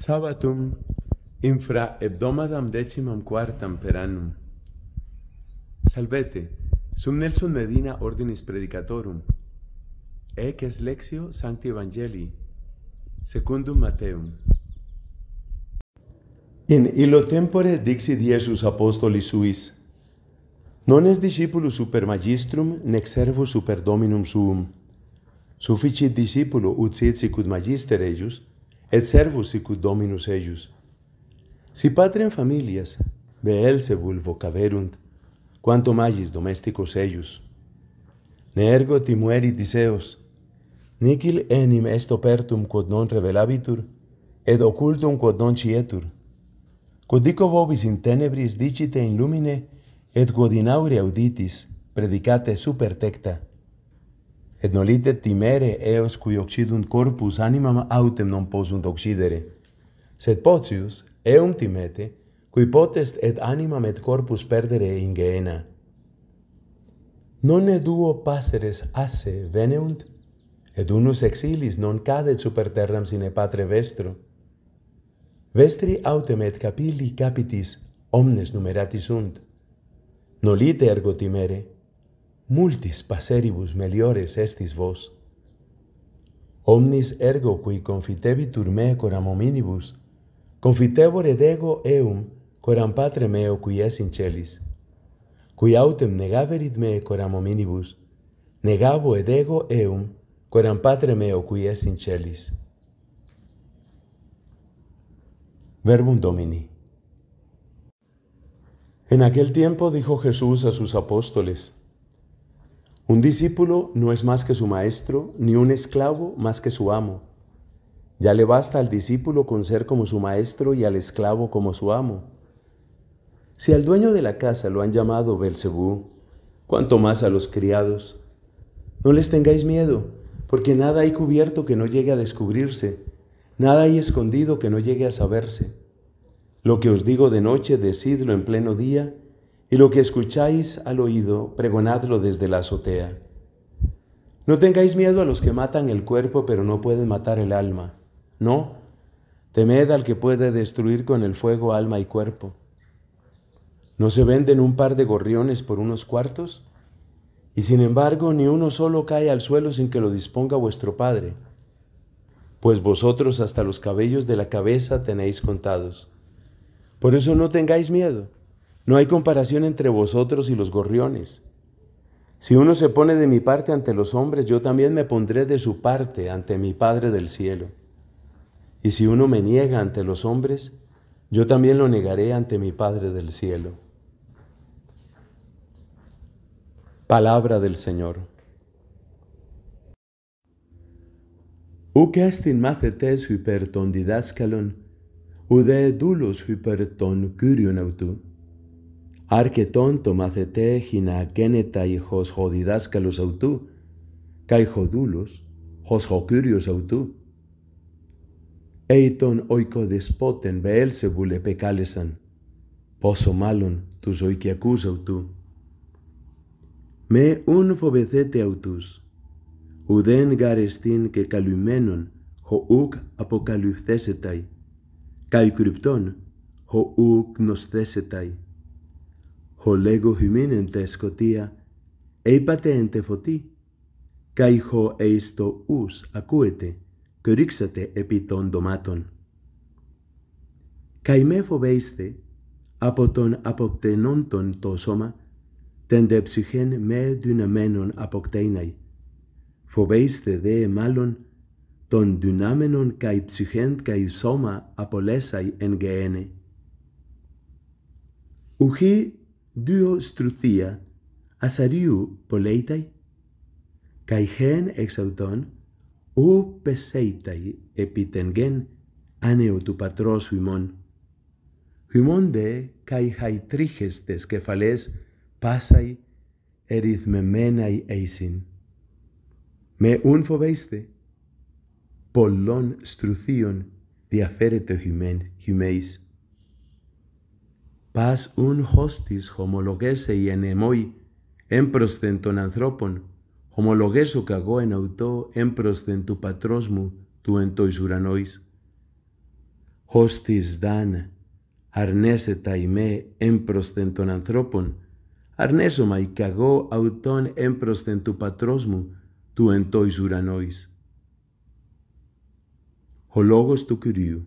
Sabatum, infra hebdomadam decimam quartam per annum. Salvete, sum Nelson Medina ordinis predicatorum, ec es lexio sancti evangelii, secundum Mateum. In illo tempore dixit Iesus apostoli suis, non est discipulus super magistrum, nec servus super dominum suum. Sufficit discipulo ut sit sicut magister eius, et servus sicut dominus ejus. Si patrem familias, Beelzebul vocaverunt, quanto magis domesticos ejus. Ne ergo muerit diseos, nicil enim est opertum quod non revelabitur, et occultum quod non cietur. Quod dico vobis in tenebris dicite in lumine, et quod in aure auditis, predicate super tecta et nolite timere eos cui occidunt corpus animam autem non posunt occidere. Sed potius, eum timete, cui potest et animam et corpus perdere in geena. Non ne duo passeres asse veneunt, et unus exilis non cadet super terram sine patre vestro. Vestri autem et capilli capitis omnes numeratis sunt. Nolite ergo timere, multis passeribus meliores estis vos. Omnis ergo qui confitebitur me coram hominibus, confitebor ed ego eum coram patre meo qui es in celis, qui autem negaverit me coram hominibus, negabo ed ego eum coram patre meo qui es in celis. Verbum Domini En aquel tiempo dijo Jesús a sus apóstoles, Un discípulo no es más que su maestro, ni un esclavo más que su amo. Ya le basta al discípulo con ser como su maestro y al esclavo como su amo. Si al dueño de la casa lo han llamado Belcebú, cuanto más a los criados. No les tengáis miedo, porque nada hay cubierto que no llegue a descubrirse, nada hay escondido que no llegue a saberse. Lo que os digo de noche, decidlo en pleno día, y lo que escucháis al oído, pregonadlo desde la azotea. No tengáis miedo a los que matan el cuerpo pero no pueden matar el alma. No, temed al que puede destruir con el fuego alma y cuerpo. ¿No se venden un par de gorriones por unos cuartos? Y sin embargo, ni uno solo cae al suelo sin que lo disponga vuestro Padre. Pues vosotros hasta los cabellos de la cabeza tenéis contados. Por eso no tengáis miedo. No hay comparación entre vosotros y los gorriones. Si uno se pone de mi parte ante los hombres, yo también me pondré de su parte ante mi Padre del cielo. Y si uno me niega ante los hombres, yo también lo negaré ante mi Padre del cielo. Palabra del Señor. dulos Αρκετόν το να χινακένετα ηχος χω διδάσκαλος αυτού, καί δούλος, χως χω κύριος αυτού. Έιτον οικοδεσπότεν Βεέλσεβουλ επεκάλεσαν, πόσο μάλλον τους οικιακούς αυτού. Με ούν φοβεθέτε αυτούς, ουδέν γαρεστήν και καλουμένον, χω ουκ αποκαλουθέσεται, καί κρυπτόν, χω ουκ γνωστέσεтай ο λέγω εν τε σκοτία, είπατε εν τε φωτί, χω εις το ους ακούετε, και ρίξατε επί των ντομάτων. και με φοβειστε από τον αποκτενόντον το σώμα, τεν δε ψυχέν με δυναμένον αποκτέιναι. φοβειστε δε μάλλον τον δυνάμενον καί ψυχέν καί σώμα απολέσαι εν γεένε. Ουχή δύο στρουθία ασαριού πολέιται, καί χέν εξ αυτών, ου πεσέιται επί τεν γεν άνεου του πατρός Χυμών δέ καί τές κεφαλές πάσαι ερυθμεμέναι εισιν. Με ούν φοβέστε, πολλών στρουθίων διαφέρεται χυμεῖς. Πας ουν χώστης χομολογέσαι η ενεμόη έμπροσθεν των ανθρώπων, ομολογέσου καγώ εν αυτό έμπροσθεν του πατρός μου του εν τοις ουρανόης. Χώστης δάν, τα ημέ έμπροσθεν των ανθρώπων, μα η καγώ αυτόν έμπροσθεν του πατρός μου του εν τοις ουρανόης. Ο λόγος του Κυρίου